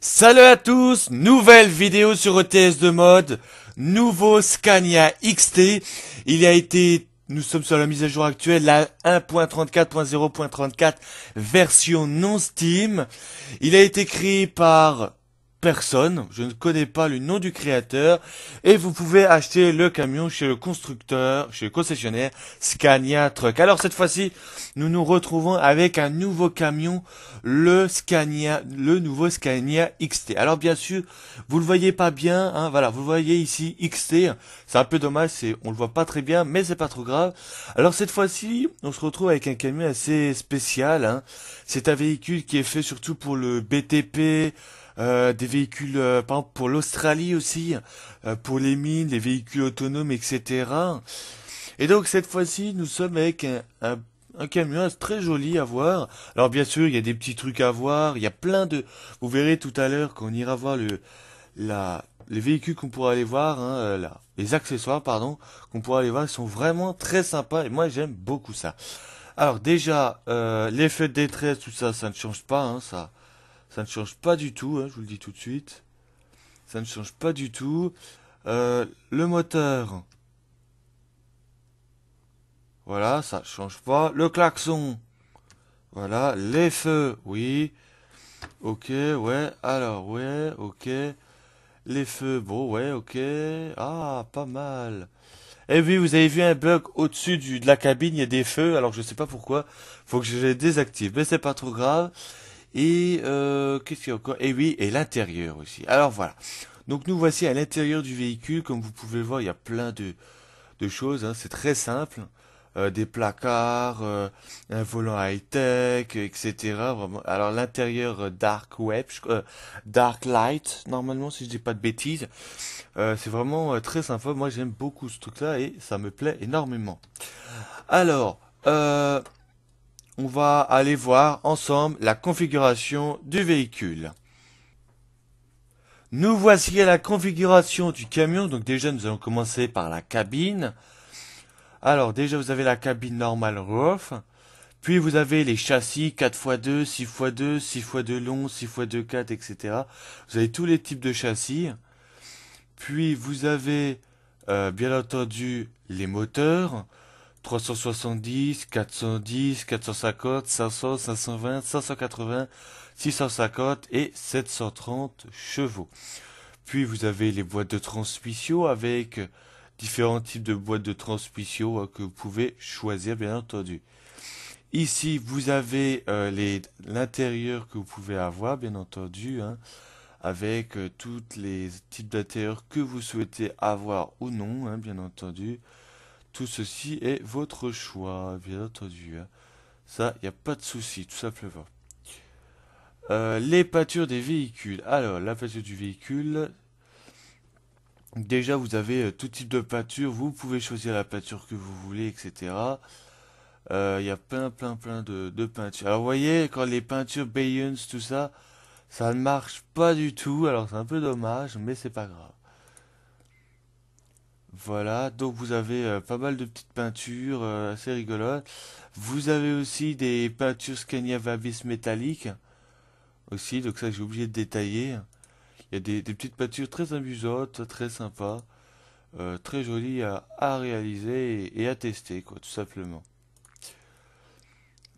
Salut à tous, nouvelle vidéo sur ETS de mode, nouveau Scania XT, il a été, nous sommes sur la mise à jour actuelle, la 1.34.0.34 version non Steam, il a été créé par personne, je ne connais pas le nom du créateur, et vous pouvez acheter le camion chez le constructeur, chez le concessionnaire Scania Truck. Alors cette fois-ci, nous nous retrouvons avec un nouveau camion, le Scania, le nouveau Scania XT. Alors bien sûr, vous le voyez pas bien, hein. voilà, vous le voyez ici XT, c'est un peu dommage, c'est, on le voit pas très bien, mais c'est pas trop grave. Alors cette fois-ci, on se retrouve avec un camion assez spécial, hein. c'est un véhicule qui est fait surtout pour le BTP, euh, des véhicules, euh, pour l'Australie aussi, euh, pour les mines, les véhicules autonomes, etc. Et donc cette fois-ci, nous sommes avec un, camion très joli à voir. Alors bien sûr, il y a des petits trucs à voir, il y a plein de... Vous verrez tout à l'heure qu'on ira voir le, la, les véhicules qu'on pourra aller voir, hein, là, les accessoires, pardon, qu'on pourra aller voir, sont vraiment très sympas et moi j'aime beaucoup ça. Alors déjà, l'effet de détresse, tout ça, ça ne change pas, hein, ça, ça ne change pas du tout, hein, je vous le dis tout de suite. Ça ne change pas du tout. Euh, le moteur. Voilà, ça ne change pas. Le klaxon. Voilà, les feux, oui. Ok, ouais, alors, ouais, ok. Les feux, bon, ouais, ok. Ah, pas mal. Eh oui, vous avez vu un bug au-dessus de la cabine, il y a des feux, alors je ne sais pas pourquoi. Faut que je les désactive, mais c'est pas trop grave. Et euh, qu'est-ce qu'il y a encore Et eh oui, et l'intérieur aussi. Alors voilà. Donc nous voici à l'intérieur du véhicule. Comme vous pouvez voir, il y a plein de, choses. Hein. C'est très simple. Euh, des placards, euh, un volant high-tech, etc. Alors l'intérieur euh, dark web, dark light, normalement si je dis pas de bêtises. c'est vraiment très sympa. Moi j'aime beaucoup ce truc-là et ça me plaît énormément. Alors, on va aller voir ensemble la configuration du véhicule. Nous voici à la configuration du camion. Donc déjà, nous allons commencer par la cabine. Alors déjà, vous avez la cabine normal roof. Puis vous avez les châssis 4x2, 6x2, 6x2 long, 6x2 4, etc. Vous avez tous les types de châssis. Puis vous avez euh, bien entendu les moteurs. 370, 410, 450, 500, 520, 580, 650 et 730 chevaux. Puis vous avez les boîtes de transmission avec différents types de boîtes de transmission euh, que vous pouvez choisir bien entendu. Ici vous avez euh, l'intérieur que vous pouvez avoir bien entendu hein, avec euh, tous les types d'intérieur que vous souhaitez avoir ou non hein, bien entendu. Tout ceci est votre choix, bien entendu. Hein. Ça, il n'y a pas de souci, tout simplement. Euh, les peintures des véhicules. Alors, la peinture du véhicule. Déjà, vous avez euh, tout type de peinture. Vous pouvez choisir la peinture que vous voulez, etc. Il euh, y a plein, plein, plein de, peintures. Alors, vous voyez, quand les peintures Bayons, tout ça, ça ne marche pas du tout. Alors, c'est un peu dommage, mais c'est pas grave. Voilà, donc vous avez euh, pas mal de petites peintures euh, assez rigolotes. Vous avez aussi des peintures Scania Vabis métalliques. Aussi, donc ça j'ai oublié de détailler. Il y a des, petites peintures très amusantes, très sympas, euh, très jolies à, réaliser et, à tester, quoi, tout simplement.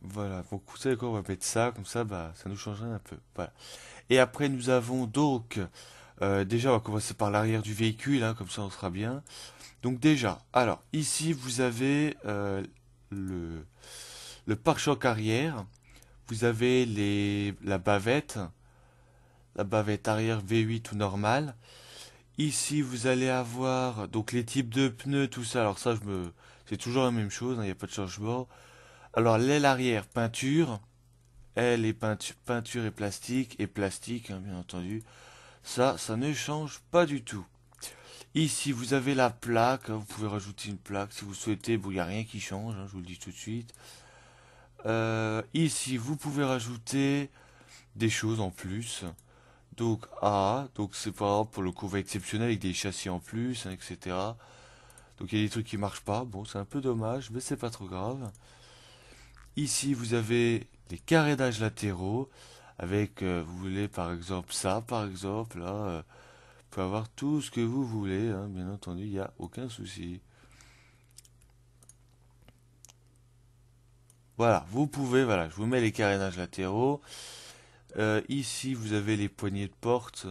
Voilà, donc vous savez quoi, on va mettre ça, comme ça, bah, ça nous changerait un peu. Voilà. Et après, nous avons donc euh, déjà, on va commencer par l'arrière du véhicule, hein, comme ça on sera bien. Donc déjà, alors ici vous avez euh, le, pare-choc arrière, vous avez les, la bavette, la bavette arrière V8 ou normale. Ici vous allez avoir donc les types de pneus, tout ça. Alors ça, me, c'est toujours la même chose, il hein, n'y a pas de changement. Alors l'aile arrière peinture, elle est peinture, peinture et plastique et plastique, hein, bien entendu. Ça, ça ne change pas du tout. Ici, vous avez la plaque. Hein, vous pouvez rajouter une plaque si vous souhaitez. Bon, il n'y a rien qui change, hein, je vous le dis tout de suite. Euh, ici, vous pouvez rajouter des choses en plus. Donc A, donc c'est par pour le couvert exceptionnel avec des châssis en plus, hein, etc. Donc il y a des trucs qui marchent pas. Bon, c'est un peu dommage, mais c'est pas trop grave. Ici, vous avez les carrés latéraux avec, euh, vous voulez par exemple ça, par exemple, là, euh, vous pouvez avoir tout ce que vous voulez, hein, bien entendu, il n'y a aucun souci. Voilà, vous pouvez, voilà, je vous mets les carénages latéraux. Euh, ici, vous avez les poignées de porte.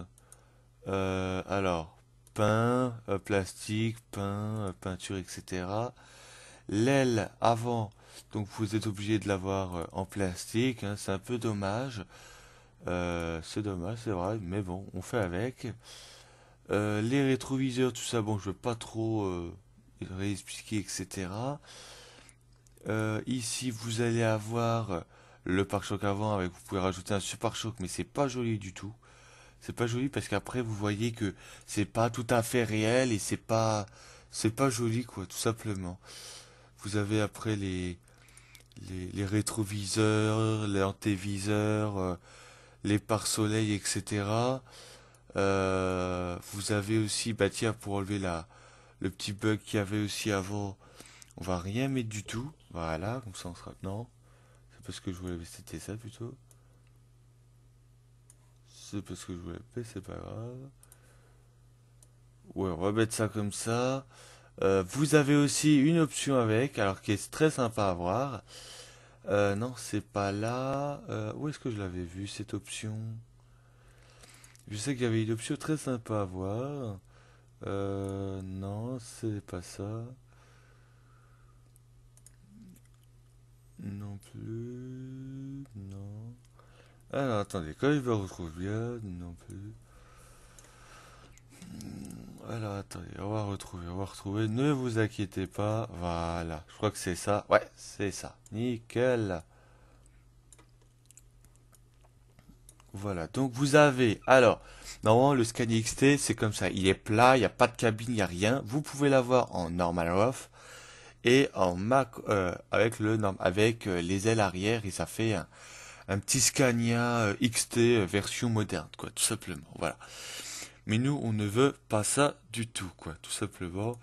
alors, peint, plastique, peint, peinture, etc. L'aile avant, donc vous êtes obligé de l'avoir en plastique, hein, c'est un peu dommage. Euh, c'est dommage, c'est vrai, mais bon, on fait avec. Euh, les rétroviseurs, tout ça, bon, je veux pas trop euh, réexpliquer, etc. Euh, ici, vous allez avoir le pare-choc avant, avec vous pouvez rajouter un super choc, mais c'est pas joli du tout. C'est pas joli parce qu'après vous voyez que c'est pas tout à fait réel et c'est pas c'est pas joli quoi, tout simplement. Vous avez après les les, les rétroviseurs, les pare-soleil, etc. Euh, vous avez aussi, bah tiens, pour enlever la, le petit bug qu'il y avait aussi avant, on va rien mettre du tout. Voilà, comme ça on sera... Non, c'est parce que je voulais... C'était ça plutôt. C'est parce que je voulais... C'est pas grave. Ouais, on va mettre ça comme ça. Euh, vous avez aussi une option avec, alors qui est très sympa à voir. Euh, non, c'est pas là. Euh, où est-ce que je l'avais vu, cette option Je sais qu'il y avait une option très sympa à voir. Euh, non, c'est pas ça. Non plus. Non. attendez, quand il va retrouver bien, non plus. Alors attendez, on va retrouver, on va retrouver. Ne vous inquiétez pas. Voilà, je crois que c'est ça. Ouais, c'est ça. Nickel. Voilà, donc vous avez, alors, normalement le Scania XT c'est comme ça, il est plat, il n'y a pas de cabine, il n'y a rien. Vous pouvez l'avoir en normal off, et en Mac euh, avec, le, avec euh, les ailes arrière et ça fait un, petit Scania euh, XT version moderne, quoi, tout simplement. Voilà. Mais nous, on ne veut pas ça du tout, quoi, tout simplement.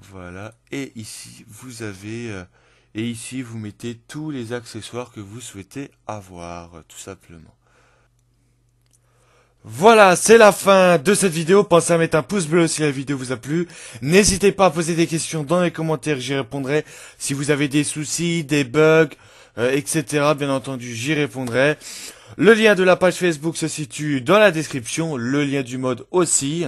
Voilà. Et ici, vous avez... Euh, et ici, vous mettez tous les accessoires que vous souhaitez avoir, tout simplement. Voilà, c'est la fin de cette vidéo. Pensez à mettre un pouce bleu si la vidéo vous a plu. N'hésitez pas à poser des questions dans les commentaires, j'y répondrai. Si vous avez des soucis, des bugs, euh, etc. Bien entendu, j'y répondrai. Le lien de la page Facebook se situe dans la description, le lien du mode aussi.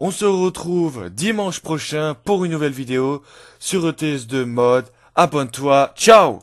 On se retrouve dimanche prochain pour une nouvelle vidéo sur ETS2 Mode. Abonne-toi, ciao